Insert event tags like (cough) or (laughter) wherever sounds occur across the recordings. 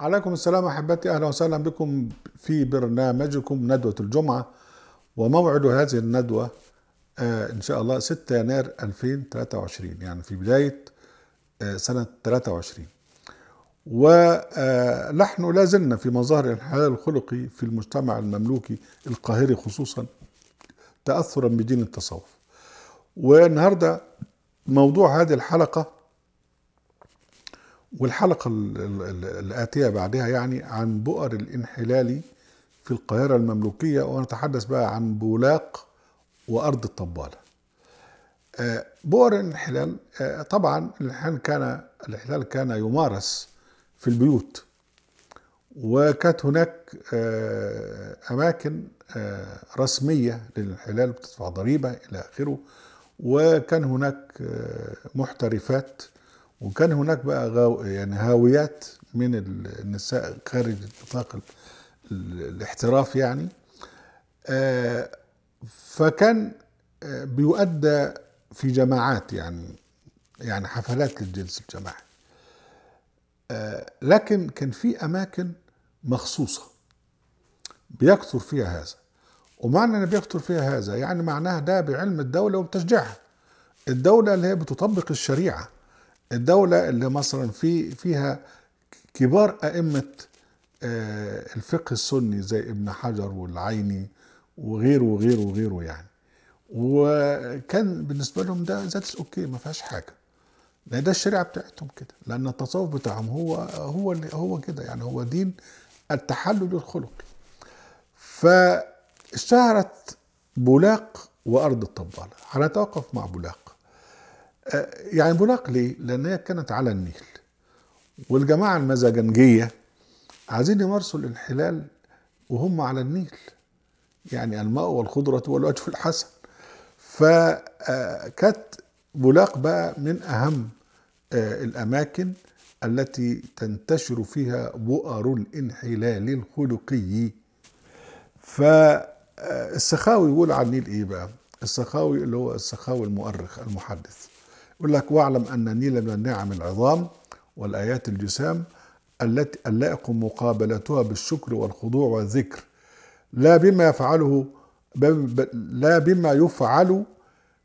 عليكم السلام احبتي اهلا وسهلا بكم في برنامجكم ندوه الجمعه وموعد هذه الندوه آه، ان شاء الله 6 يناير 2023 يعني في بدايه آه، سنه 23 ونحن آه، لا زلنا في مظاهر الانحلال الخلقي في المجتمع المملوكي القاهري خصوصا تاثرا بدين التصوف والنهارده موضوع هذه الحلقه والحلقة الآتية بعدها يعني عن بؤر الانحلال في القاهرة المملوكية ونتحدث بقى عن بولاق وأرض الطبالة آه، بؤر الانحلال آه، طبعا الانحلال كان الانحلال كان يمارس في البيوت وكانت هناك آه، أماكن رسمية للانحلال بتدفع ضريبة إلى آخره وكان هناك محترفات وكان هناك بقى غاو يعني هاويات من النساء خارج النطاق الاحتراف يعني آه، فكان آه، بيؤدى في جماعات يعني يعني حفلات للجنس الجماعي آه، لكن كان في اماكن مخصوصه بيكثر فيها هذا ومعنى ان بيكثر فيها هذا يعني معناها ده بعلم الدوله وبتشجيعها الدوله اللي هي بتطبق الشريعه الدولة اللي مصر في فيها كبار أئمة آه، الفقه السني زي ابن حجر والعيني وغيره وغيره وغيره يعني وكان بالنسبة لهم ده ذاتس اوكي ما فيهاش حاجة لأن ده الشريعة بتاعتهم كده لأن التصوف بتاعهم هو هو اللي هو كده يعني هو دين التحلل الخلقي فاشتهرت بولاق وأرض الطبالة هنتوقف مع بولاق آه، يعني بنقلي لأن هي كانت على النيل والجماعة المزاجنجية عايزين يمارسوا الانحلال وهم على النيل يعني الماء والخضرة والوجه الحسن فكانت آه، بولاق بقى من أهم آه، الأماكن التي تنتشر فيها بؤر الانحلال الخلقي فالسخاوي يقول عن النيل ايه بقى السخاوي اللي هو السخاوي المؤرخ المحدث يقول لك واعلم ان النيل من النعم العظام والآيات الجسام التي اللائق مقابلتها بالشكر والخضوع والذكر لا بما يفعله لا بما يفعل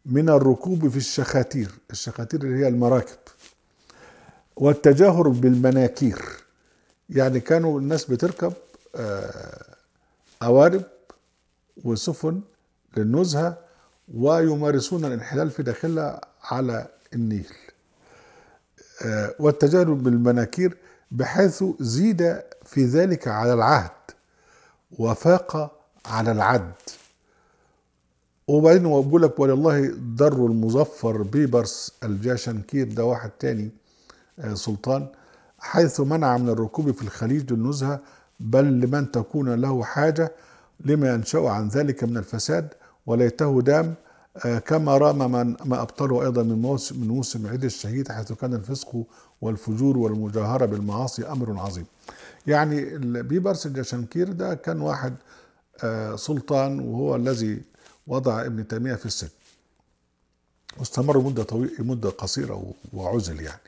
من الركوب في الشخاتير الشخاتير اللي هي المراكب والتجاهر بالمناكير يعني كانوا الناس بتركب قوارب آه، وسفن للنزهه ويمارسون الانحلال في داخلها على النيل آه، والتجارب بالمناكير بحيث زيد في ذلك على العهد وفاق على العد وبعدين بقول لك ولله در المظفر بيبرس الجاشنكير ده واحد تاني آه، سلطان حيث منع من الركوب في الخليج النزهة بل لمن تكون له حاجة لما ينشأ عن ذلك من الفساد وليته دام آه، كما رام من ما أبطله أيضا من موسم, من موسم عيد الشهيد حيث كان الفسق والفجور والمجاهرة بالمعاصي أمر عظيم يعني بيبرس الجشنكير ده كان واحد آه، سلطان وهو الذي وضع ابن تيمية في السجن واستمر مدة طويلة مدة قصيرة وعزل يعني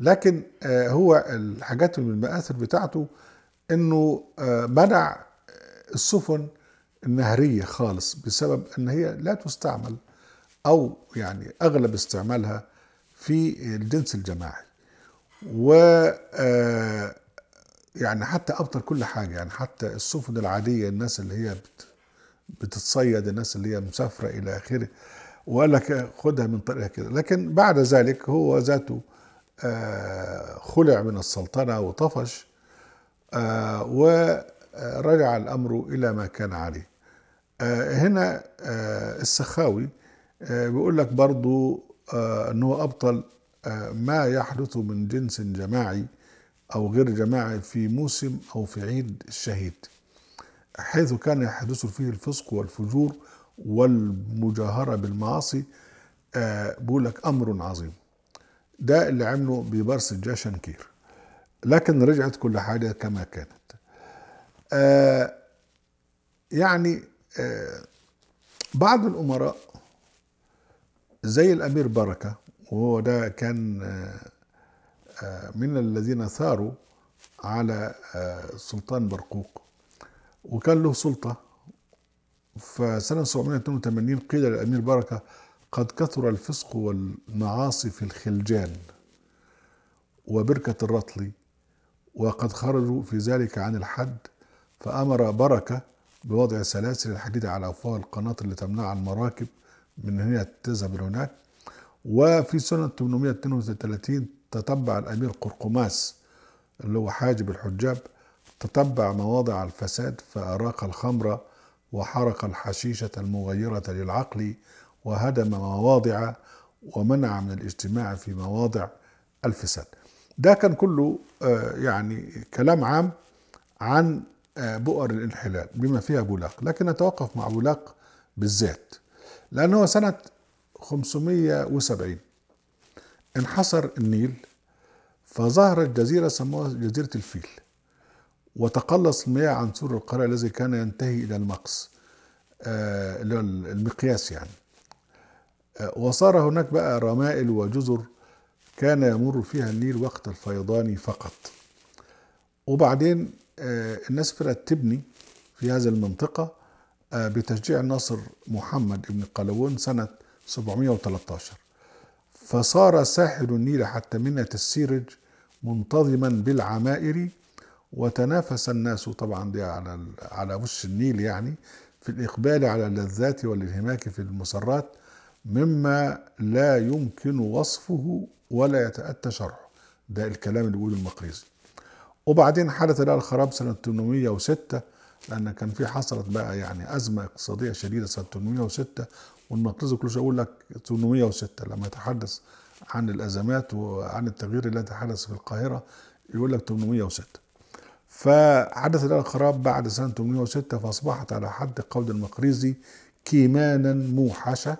لكن آه، هو الحاجات من المآثر بتاعته انه منع السفن نهرية خالص بسبب أن هي لا تستعمل أو يعني أغلب استعمالها في الجنس الجماعي و آه، يعني حتى أبطل كل حاجة يعني حتى السفن العادية الناس اللي هي بتتصيد الناس اللي هي مسافرة إلى آخره وقال لك خدها من طريقها كده لكن بعد ذلك هو ذاته آه، خلع من السلطنة وطفش آه، و رجع الأمر إلى ما كان عليه آه، هنا آه، السخاوي آه، بيقول لك برضو أن هو أبطل ما يحدث من جنس جماعي أو غير جماعي في موسم أو في عيد الشهيد حيث كان يحدث فيه الفسق والفجور والمجاهرة بالمعاصي بيقول لك أمر عظيم ده اللي عمله ببرس الجاشنكير لكن رجعت كل حاجة كما كانت آه، يعني آه بعض الأمراء زي الأمير بركة وهو ده كان آه, آه، من الذين ثاروا على السلطان آه، برقوق وكان له سلطة فسنة 782 قيل للأمير بركة قد كثر الفسق والمعاصي في الخلجان وبركة الرطلي وقد خرجوا في ذلك عن الحد فأمر بركة بوضع سلاسل الحديد على أفواه القناة اللي تمنع المراكب من أن هي تذهب هناك وفي سنة 832 تتبع الأمير قرقماس اللي هو حاجب الحجاب تتبع مواضع الفساد فأراق الخمر وحرق الحشيشة المغيرة للعقل وهدم مواضع ومنع من الاجتماع في مواضع الفساد ده كان كله آه، يعني كلام عام عن بؤر الانحلال بما فيها بولاق لكن نتوقف مع بولاق بالذات لأنه سنة 570 انحصر النيل فظهرت جزيرة سموها جزيرة الفيل وتقلص المياه عن سور القرى الذي كان ينتهي إلى المقص اللي آه، المقياس يعني آه، وصار هناك بقى رمائل وجزر كان يمر فيها النيل وقت الفيضان فقط وبعدين آه، الناس بدأت تبني في هذه المنطقة آه، بتشجيع ناصر محمد ابن قلوون سنة 713 فصار ساحل النيل حتى منة السيرج منتظما بالعمائر وتنافس الناس طبعا دي على على وش النيل يعني في الإقبال على اللذات والانهماك في المسرات مما لا يمكن وصفه ولا يتأتى شرحه ده الكلام اللي بيقوله المقريزي وبعدين حدث لها الخراب سنة 806 لأن كان في حصلت بقى يعني أزمة اقتصادية شديدة سنة 806 كل شيء يقول لك 806 لما يتحدث عن الأزمات وعن التغيير الذي حدث في القاهرة يقول لك 806 فحدث لها الخراب بعد سنة 806 فأصبحت على حد قول المقريزي كيمانا موحشة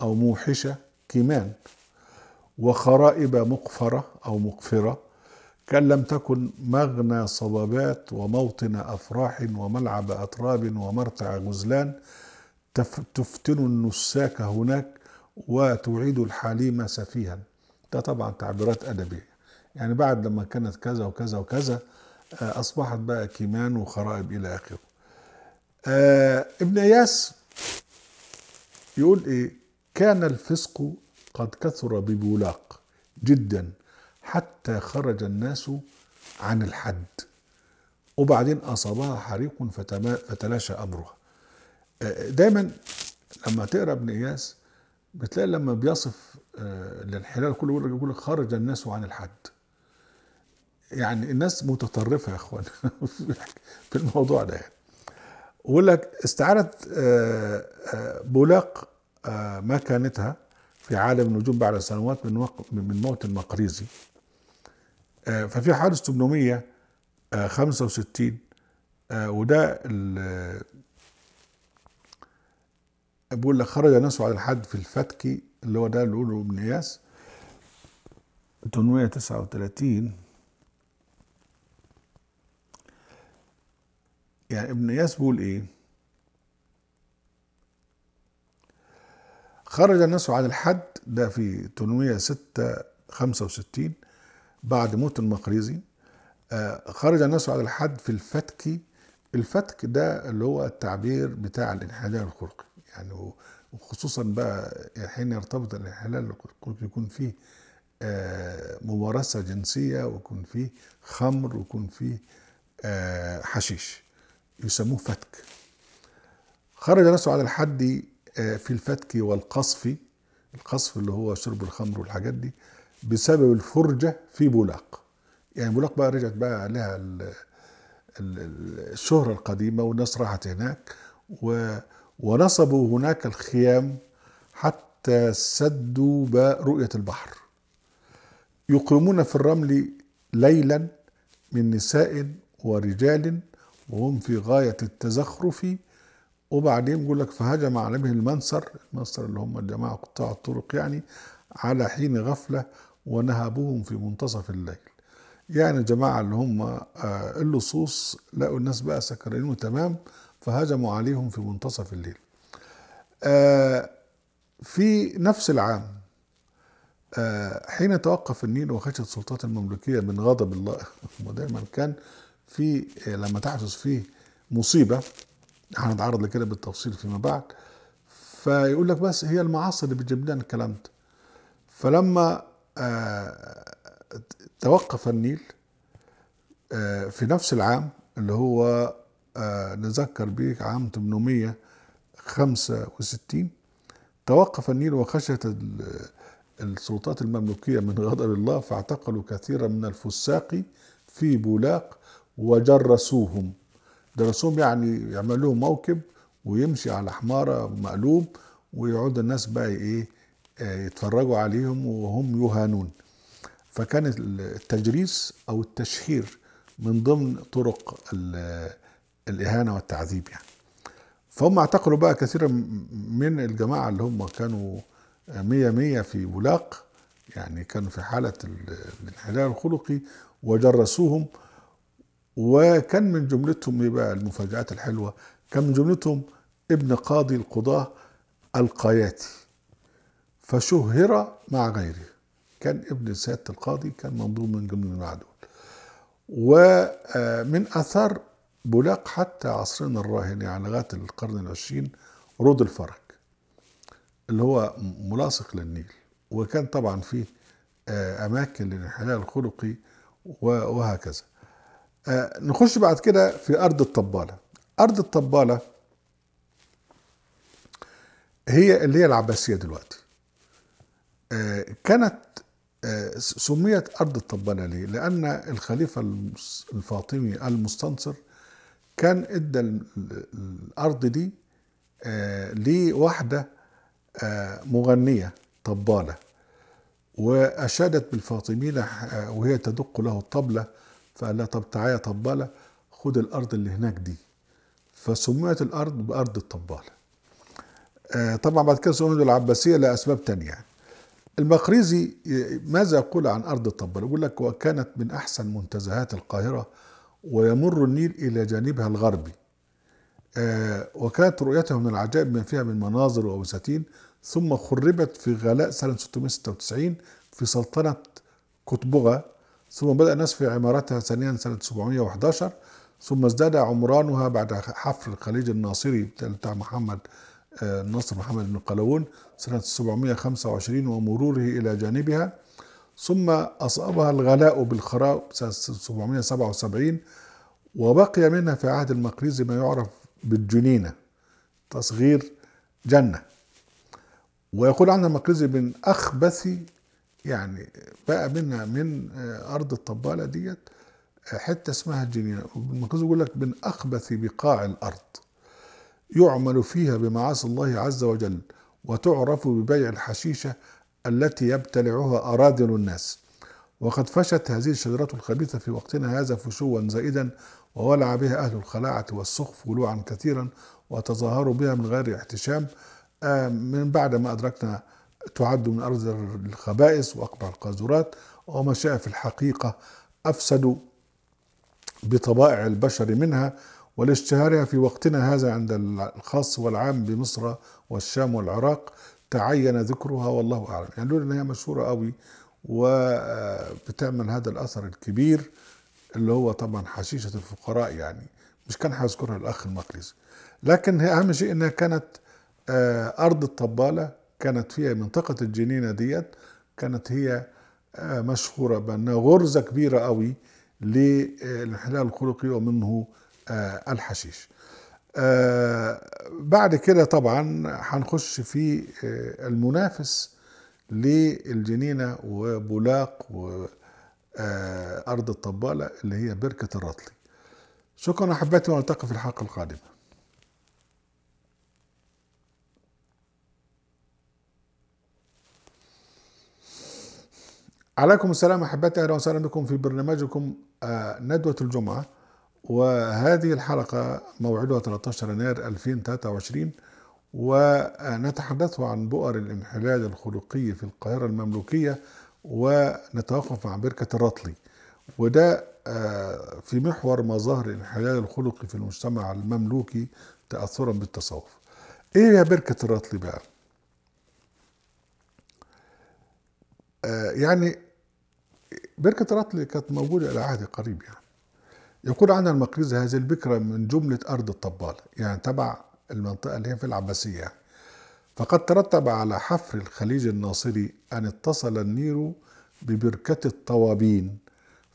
أو موحشة كيمان وخرائب مقفرة أو مقفرة كأن لم تكن مغنى صبابات وموطن أفراح وملعب أتراب ومرتع غزلان تفتن النساك هناك وتعيد الحليم سفيها ده طبعا تعبيرات أدبية يعني بعد لما كانت كذا وكذا وكذا آه، أصبحت بقى كيمان وخرائب إلى آخره آه ابن إياس يقول إيه كان الفسق قد كثر ببولاق جدا حتى خرج الناس عن الحد وبعدين أصابها حريق فتلاشى أمرها دايما لما تقرا ابن إياس بتلاقي لما بيصف الانحلال آه، كله يقول لك خرج الناس عن الحد يعني الناس متطرفة يا اخوان (laughs) في الموضوع ده يعني لك استعارت آه، آه، بولاق مكانتها في عالم النجوم بعد سنوات من موت المقريزي آه، ففي حادث 865 آه، آه، وده بيقول لك خرج الناس على الحد في الفتكي اللي هو ده اللي بيقوله ابن اياس 839 يعني ابن اياس بيقول ايه خرج الناس على الحد ده في 865 بعد موت المقريزي آه، خرج الناس على الحد في الفتك الفتك ده اللي هو التعبير بتاع الانحلال الخلقي يعني وخصوصا بقى حين يرتبط الانحلال الخلقي يكون فيه آه، ممارسة جنسية ويكون فيه خمر ويكون فيه آه، حشيش يسموه فتك خرج الناس على الحد في الفتك والقصف القصف اللي هو شرب الخمر والحاجات دي بسبب الفرجة في بولاق يعني بولاق بقى رجعت بقى لها الشهرة القديمة والناس راحت هناك و ونصبوا هناك الخيام حتى سدوا رؤية البحر يقيمون في الرمل ليلا من نساء ورجال وهم في غاية التزخرف وبعدين يقول لك فهجم عليهم المنصر المنصر اللي هم الجماعة قطاع الطرق يعني على حين غفلة ونهبوهم في منتصف الليل يعني الجماعة اللي هم آه، اللصوص لقوا الناس بقى سكرانين وتمام فهجموا عليهم في منتصف الليل آه، في نفس العام آه، حين توقف النيل وخشت السلطات المملوكية من غضب الله (laughs) ودايما كان في لما تحدث فيه مصيبة هنتعرض لكده بالتفصيل فيما بعد فيقول لك بس هي المعاصي اللي بتجيب لنا الكلام ده فلما توقف النيل آه، في نفس العام اللي هو آه، نذكر به عام 865 توقف النيل وخشيت السلطات المملوكية من غضب الله فاعتقلوا كثيرا من الفساق في بولاق وجرسوهم درسوهم يعني يعملوا لهم موكب ويمشي على حمارة مقلوب ويعود الناس بقى ايه يتفرجوا عليهم وهم يهانون فكان التجريس او التشهير من ضمن طرق الاهانه والتعذيب يعني فهم اعتقلوا بقى كثيرا من الجماعه اللي هم كانوا مية مية في بولاق يعني كانوا في حالة الانحلال الخلقي وجرسوهم وكان من جملتهم يبقى إيه المفاجآت الحلوة كان من جملتهم ابن قاضي القضاة القياتي فشهر مع غيره كان ابن سيادة القاضي كان منظوم من ضمن المعدول ومن أثر بولاق حتى عصرنا الراهن يعني لغاية القرن العشرين رود الفرج اللي هو ملاصق للنيل وكان طبعا فيه آه، أماكن للانحناء الخلقي وهكذا آه، نخش بعد كده في أرض الطبالة أرض الطبالة هي اللي هي العباسية دلوقتي آه، كانت آه، سميت أرض الطبالة ليه؟ لأن الخليفة الفاطمي المستنصر كان ادى الارض دي آه، لواحده مغنيه طباله واشادت بالفاطمينه وهي تدق له الطبله فقال لها طب تعالى طباله خد الارض اللي هناك دي فسميت الارض بارض الطباله طبعا بعد كده سميت العباسيه لاسباب تانية يعني المقريزي ماذا يقول عن أرض طبة يقول لك وكانت من أحسن منتزهات القاهرة ويمر النيل إلى جانبها الغربي آه، وكانت رؤيتها من العجائب ما فيها من مناظر وبساتين ثم خربت في غلاء سنة 696 في سلطنة قطبغة ثم بدأ الناس في عمارتها ثانيا سنة 711 ثم ازداد عمرانها بعد حفر الخليج الناصري بتاع محمد النصر محمد بن قلاوون سنة 725 ومروره إلى جانبها ثم أصابها الغلاء بالخراب سنة 777 وبقي منها في عهد المقريزي ما يعرف بالجنينة تصغير جنة ويقول عنها المقريزي من أخبث يعني بقى منها من آه، أرض الطبالة ديت آه، حتة اسمها الجنينة المقريزي يقول لك من أخبث بقاع الأرض يعمل فيها بمعاصي الله عز وجل وتعرف ببيع الحشيشة التي يبتلعها أراذل الناس وقد فشت هذه الشجرة الخبيثة في وقتنا هذا فشوا زائدا وولع بها أهل الخلاعة والسخف ولوعا كثيرا وتظاهروا بها من غير احتشام آه، من بعد ما أدركنا تعد من أرض الخبائث وأكبر القاذورات وما شاء في الحقيقة أفسدوا بطبائع البشر منها ولاشتهارها في وقتنا هذا عند الخاص والعام بمصر والشام والعراق تعين ذكرها والله اعلم يعني لولا ان هي مشهوره قوي وبتعمل هذا الاثر الكبير اللي هو طبعا حشيشه الفقراء يعني مش كان هيذكرها الاخ المقلسي لكن هي اهم شيء انها كانت آه، ارض الطباله كانت فيها منطقه الجنينه ديت كانت هي آه، مشهوره بانها غرزه كبيره قوي للانحلال آه، الخلقي ومنه آه، الحشيش آه، بعد كده طبعا هنخش في آه، المنافس للجنينة وبولاق وأرض الطبالة اللي هي بركة الرطلي شكرا أحبتي ونلتقي في الحلقة القادمة عليكم السلام احبتي اهلا وسهلا بكم في برنامجكم ندوه الجمعه وهذه الحلقة موعدها 13 يناير 2023 ونتحدث عن بؤر الانحلال الخلقي في القاهرة المملوكية ونتوقف مع بركة الرطلي وده آه، في محور مظاهر الانحلال الخلقي في المجتمع المملوكي تأثرا بالتصوف ايه يا بركة الرطلي بقى آه، يعني بركة الرطلي كانت موجودة إلى عهد قريب يعني يقول عن المقريز هذه البكرة من جملة أرض الطبال يعني تبع المنطقة اللي هي في العباسية فقد ترتب على حفر الخليج الناصري أن اتصل النير ببركة الطوابين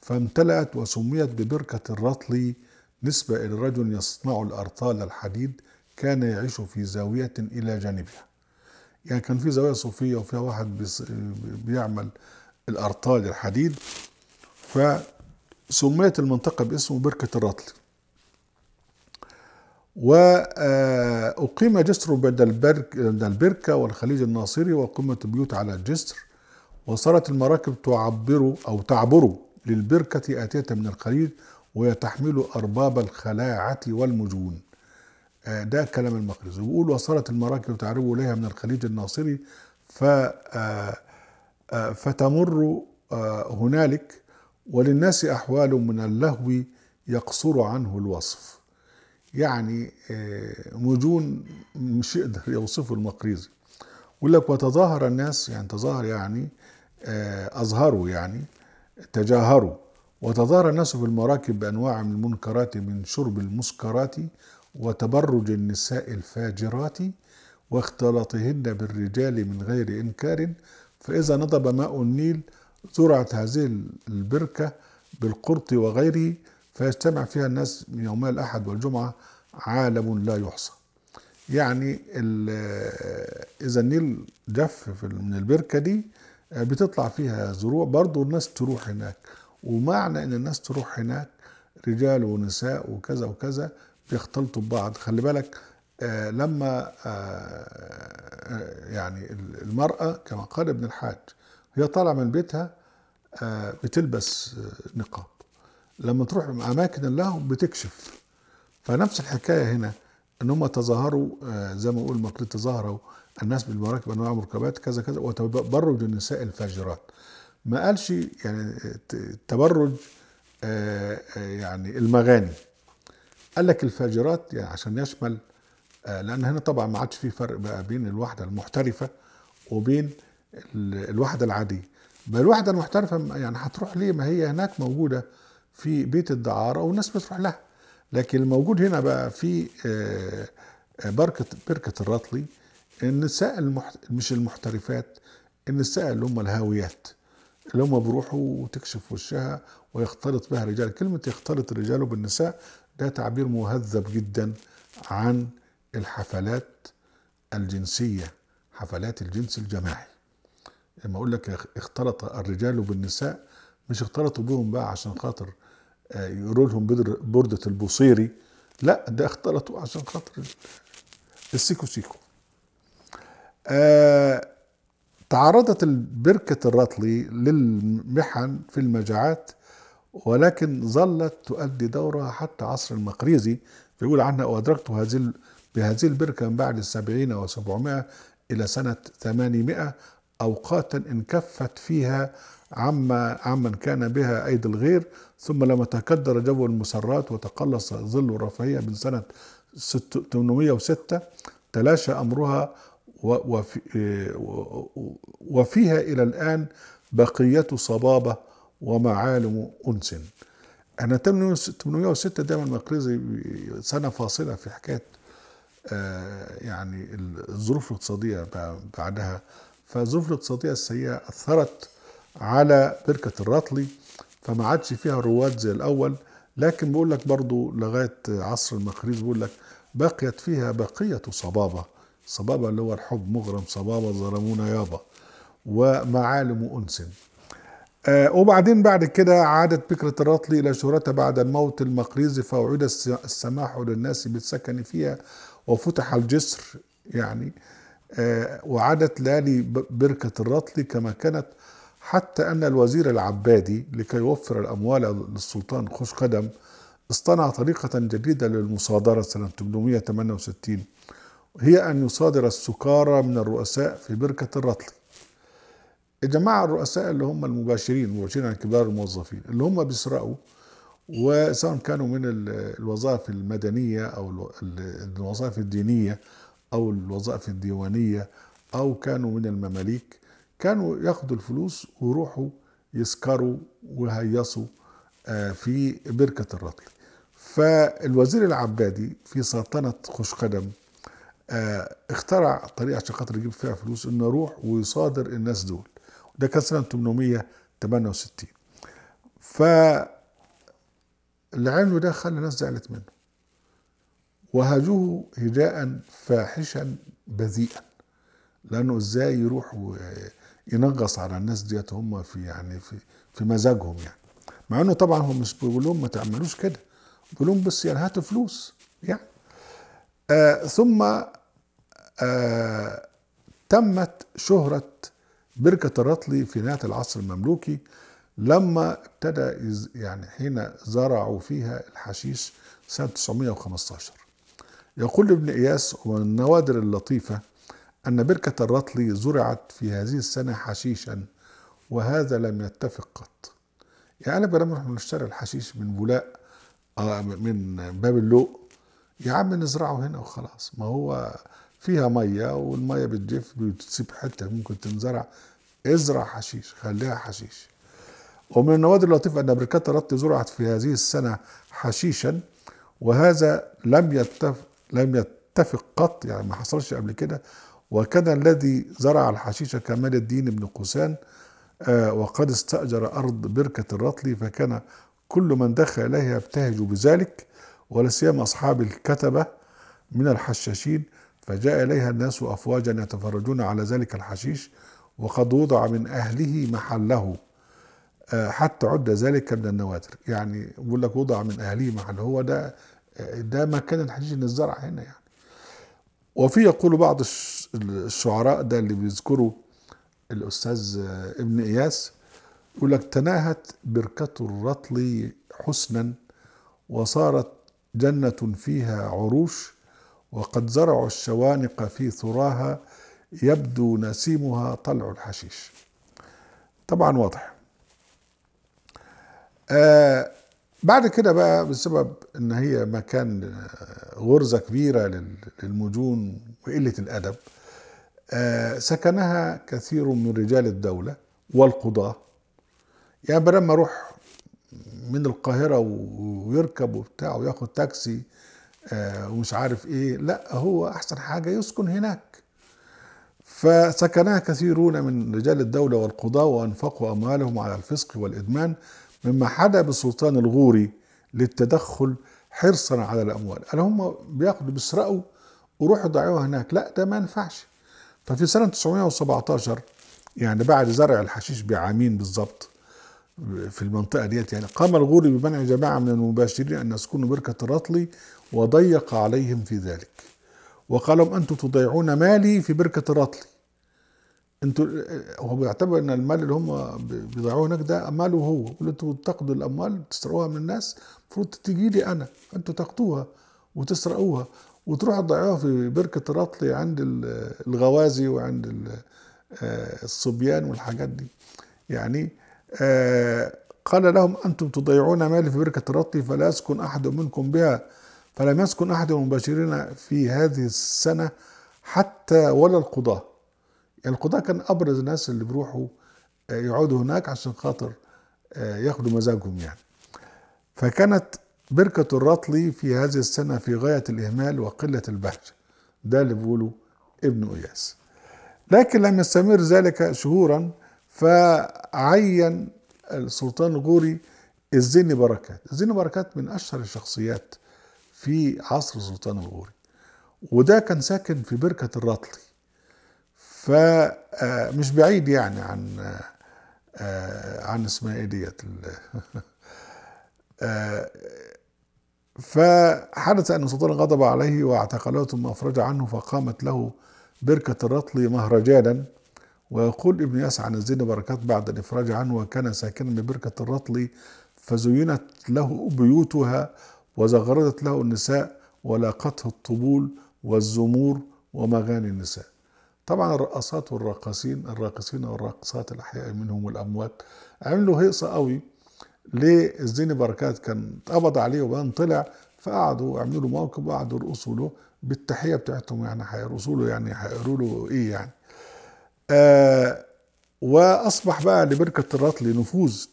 فامتلأت وسميت ببركة الرطل نسبة إلى رجل يصنع الأرطال الحديد كان يعيش في زاوية إلى جانبها يعني كان في زاوية صوفية وفيها واحد بيعمل الأرطال الحديد ف سميت المنطقة باسم بركة الرطل وأقيم جسر البركة والخليج الناصري وقمت بيوت على الجسر وصارت المراكب تعبر أو تعبر للبركة آتية من الخليج وهي تحمل أرباب الخلاعة والمجون ده كلام المقرزي ويقول وصارت المراكب تعرب إليها من الخليج الناصري ف آه، آه، فتمر آه، هنالك وللناس أحوال من اللهو يقصر عنه الوصف يعني مجون آه، مش يقدر يوصفه المقريزي يقول لك وتظاهر الناس يعني تظاهر يعني آه، أظهروا يعني تجاهروا وتظاهر الناس في المراكب بأنواع من المنكرات من شرب المسكرات وتبرج النساء الفاجرات واختلاطهن بالرجال من غير إنكار فإذا نضب ماء النيل زرعت هذه البركة بالقرط وغيره فيجتمع فيها الناس من يومي الأحد والجمعة عالم لا يحصى يعني آه، إذا النيل جف من البركة دي آه، بتطلع فيها زروع برضو الناس تروح هناك ومعنى ان الناس تروح هناك رجال ونساء وكذا وكذا بيختلطوا ببعض خلي بالك آه لما آه, آه، يعني المرأة كما قال ابن الحاج هي طالعه من بيتها آه، بتلبس آه، نقاب لما تروح اماكن لهم بتكشف فنفس الحكايه هنا ان هم تظاهروا آه، زي ما بيقول مقلد تظاهروا الناس بالمراكب انواع المركبات كذا كذا وتبرج النساء الفاجرات ما قالش يعني تبرج يعني المغاني قال لك الفاجرات يعني عشان يشمل لان هنا طبعا ما عادش في فرق بقى بين الواحده المحترفه وبين الوحده العاديه بل الوحده المحترفه يعني هتروح ليه ما هي هناك موجوده في بيت الدعاره والناس بتروح لها لكن الموجود هنا بقى في آه، آه، بركه بركه الرطلي النساء المحت... مش المحترفات النساء اللي هم الهاويات اللي هم بيروحوا وتكشف وشها ويختلط بها الرجال كلمة يختلط الرجال بالنساء ده تعبير مهذب جدا عن الحفلات الجنسية حفلات الجنس الجماعي لما اقول لك اختلط الرجال بالنساء مش اختلطوا بهم بقى عشان خاطر آه، يقولوا لهم بردة البوصيري لا ده اختلطوا عشان خاطر السيكو سيكو آه تعرضت البركة الرطلي للمحن في المجاعات ولكن ظلت تؤدي دورها حتى عصر المقريزي بيقول عنها وأدركت هذه بهذه البركة من بعد السبعين وسبعمائة إلى سنة ثمانمائة أوقاتا انكفت فيها عما عمن كان بها أيدي الغير ثم لما تكدر جو المسرات وتقلص ظل الرفاهية من سنة 806 تلاشى أمرها آه، وفيها إلى الآن بقية صبابة ومعالم أنس أنا 806 دايما مقريزي سنة فاصلة في حكاية آه، يعني الظروف الاقتصادية بعدها فظروف الاقتصادية السيئة أثرت على بركة الرطلي فما عادش فيها رواد زي الأول لكن بقول لك برضو لغاية عصر المخريز بقول لك بقيت فيها بقية صبابة صبابة اللي هو الحب مغرم صبابة ظلمونا يابا ومعالم أنس آه وبعدين بعد كده عادت بكرة الرطلي إلى شهرتها بعد موت المقريزي فأعيد السماح للناس بالسكن فيها وفتح الجسر يعني آه، وعادت لالي بركة الرطل كما كانت حتى أن الوزير العبادي لكي يوفر الأموال للسلطان خوش قدم اصطنع طريقة جديدة للمصادرة سنة 868 هي أن يصادر السكارى من الرؤساء في بركة الرطل الجماعة الرؤساء اللي هم المباشرين المباشرين عن يعني كبار الموظفين اللي هم بيسرقوا وسواء كانوا من الوظائف المدنية أو الوظائف الدينية أو الوظائف الديوانية أو كانوا من المماليك كانوا ياخدوا الفلوس ويروحوا يسكروا ويهيصوا آه، في بركة الرطل فالوزير العبادي في سلطنة خشقدم آه، اخترع طريقة عشان خاطر يجيب فيها فلوس انه يروح ويصادر الناس دول ده كان سنة 868 ف العلم ده خلى الناس زعلت منه وهجوه هجاء فاحشا بذيئا لانه ازاي يروح ينغص على الناس ديت هم في يعني في في مزاجهم يعني مع انه طبعا هو مش بيقول لهم ما تعملوش كده بيقول لهم بس يعني هاتوا فلوس يعني آه ثم آه تمت شهرة بركة الرطلي في نهاية العصر المملوكي لما ابتدى يعني حين زرعوا فيها الحشيش سنة 915 يقول ابن إياس ومن النوادر اللطيفة أن بركة الرطل زرعت في هذه السنة حشيشا وهذا لم يتفق قط يعني أنا لما نشتري الحشيش من بولاء آه، من باب اللوق يا عم نزرعه هنا وخلاص ما هو فيها مية والمية بتجف بتسيب حتة ممكن تنزرع ازرع حشيش خليها حشيش ومن النوادر اللطيفة أن بركات الرطل زرعت في هذه السنة حشيشا وهذا لم يتفق لم يتفق قط يعني ما حصلش قبل كده وكان الذي زرع الحشيش كمال الدين بن قوسان آه، وقد استأجر أرض بركة الرطلي فكان كل من دخل إليها يبتهج بذلك ولا سيما أصحاب الكتبة من الحشاشين فجاء إليها الناس أفواجا يتفرجون على ذلك الحشيش وقد وضع من أهله محله آه، حتى عد ذلك من النوادر يعني بيقول لك وضع من أهله محله هو ده ده مكان الحشيش اللي اتزرع هنا يعني وفي يقول بعض الشعراء ده اللي بيذكره الأستاذ ابن إياس يقول لك تناهت بركة الرطل حسنا وصارت جنة فيها عروش وقد زرعوا الشوانق في ثراها يبدو نسيمها طلع الحشيش طبعا واضح آه بعد كده بقى بسبب ان هي مكان آه، غرزه كبيره للمجون وقله الادب آه، سكنها كثير من رجال الدوله والقضاه يعني بدل ما اروح من القاهره ويركب وبتاع وياخد تاكسي آه، ومش عارف ايه لا هو احسن حاجه يسكن هناك فسكنها كثيرون من رجال الدوله والقضاه وانفقوا اموالهم على الفسق والادمان مما حدا بالسلطان الغوري للتدخل حرصا على الاموال قال هم بياخدوا بيسرقوا وروحوا ضيعوها هناك لا ده ما ينفعش ففي طيب، سنه 917 يعني بعد زرع الحشيش بعامين بالظبط في المنطقة ديت يعني قام الغوري بمنع جماعة من المباشرين أن يسكنوا بركة الرطلي وضيق عليهم في ذلك وقال لهم أنتم تضيعون مالي في بركة الرطلي انتوا آه، هو بيعتبر ان المال اللي هم بيضيعوه هناك ده ماله هو يقول انتوا بتاخدوا الاموال تسرقوها من الناس المفروض تجي لي انا انتوا تاخدوها وتسرقوها وتروحوا تضيعوها في بركه رطل عند الغوازي وعند آه، الصبيان والحاجات دي يعني آه، قال لهم انتم تضيعون مالي في بركه رطل فلا يسكن احد منكم بها فلم يسكن احد المباشرين في هذه السنه حتى ولا القضاه يعني القضاة كان أبرز الناس اللي بيروحوا آه، يقعدوا هناك عشان خاطر آه، ياخدوا مزاجهم يعني فكانت بركة الرطلي في هذه السنة في غاية الإهمال وقلة البهجة ده اللي بيقوله ابن إياس لكن لم يستمر ذلك شهورا فعين السلطان الغوري الزني بركات الزني بركات من أشهر الشخصيات في عصر السلطان الغوري وده كان ساكن في بركة الرطلي فمش آه، بعيد يعني عن آه، عن اسمها ايه ديت (laughs) آه، فحدث أن سلطان غضب عليه واعتقله ثم أفرج عنه فقامت له بركة الرطل مهرجانا ويقول ابن ياس عن الزين بركات بعد الإفراج عنه وكان ساكنا ببركة الرطل فزينت له بيوتها وزغردت له النساء ولاقته الطبول والزمور ومغاني النساء طبعا الرقصات والراقصين الراقصين والراقصات الأحياء منهم والأموات عملوا هيصة قوي ليه الزين بركات كان اتقبض عليه وبعدين طلع فقعدوا عملوا له موقف وقعدوا يرقصوا له بالتحيه بتاعتهم يعني هيرقصوا له يعني هيقولوا له ايه يعني. آه واصبح بقى لبركه الرطل نفوذ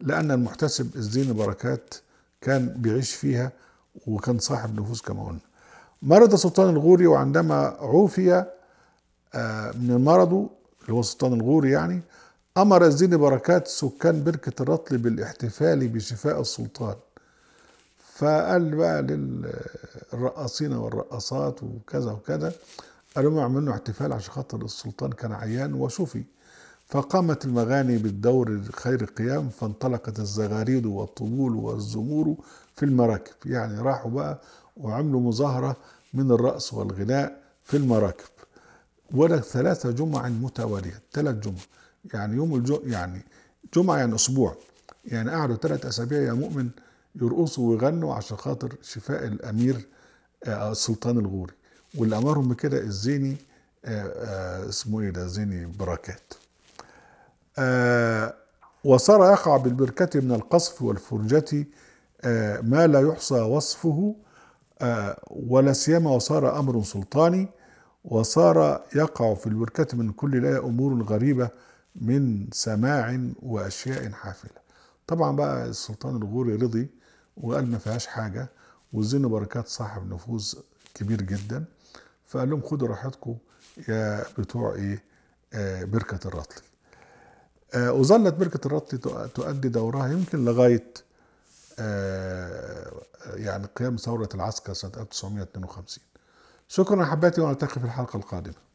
لان المحتسب الزيني بركات كان بيعيش فيها وكان صاحب نفوذ كما قلنا. مرض سلطان الغوري وعندما عوفي آه، من مرضه اللي هو سلطان الغور يعني أمر زين بركات سكان بركة الرطل بالاحتفال بشفاء السلطان فقال بقى للرقاصين والرقاصات وكذا وكذا قالوا لهم اعملوا احتفال عشان خاطر السلطان كان عيان وشفي فقامت المغاني بالدور خير قيام فانطلقت الزغاريد والطبول والزمور في المراكب يعني راحوا بقى وعملوا مظاهرة من الرقص والغناء في المراكب ورد ثلاثة جمع متوالية ثلاث جمع يعني يوم الجو يعني جمعة يعني أسبوع يعني قعدوا ثلاث أسابيع يا مؤمن يرقصوا ويغنوا عشان خاطر شفاء الأمير آه، آه، السلطان الغوري واللي أمرهم بكده الزيني آه، اسمه إيه ده زيني بركات وصار يقع بالبركة من القصف والفرجة ما لا يحصى وصفه ولا سيما وصار أمر سلطاني وصار يقع في البركة من كل لا أمور غريبة من سماع وأشياء حافلة طبعا بقى السلطان الغوري رضي وقال ما فيهاش حاجة والزين بركات صاحب نفوذ كبير جدا فقال لهم خدوا راحتكم يا بتوع ايه آه بركة الرطل آه وظلت بركة الرطل تؤدي دورها يمكن لغاية آه يعني قيام ثورة العسكر سنة 1952 شكرا احبتي ونلتقي في الحلقه القادمه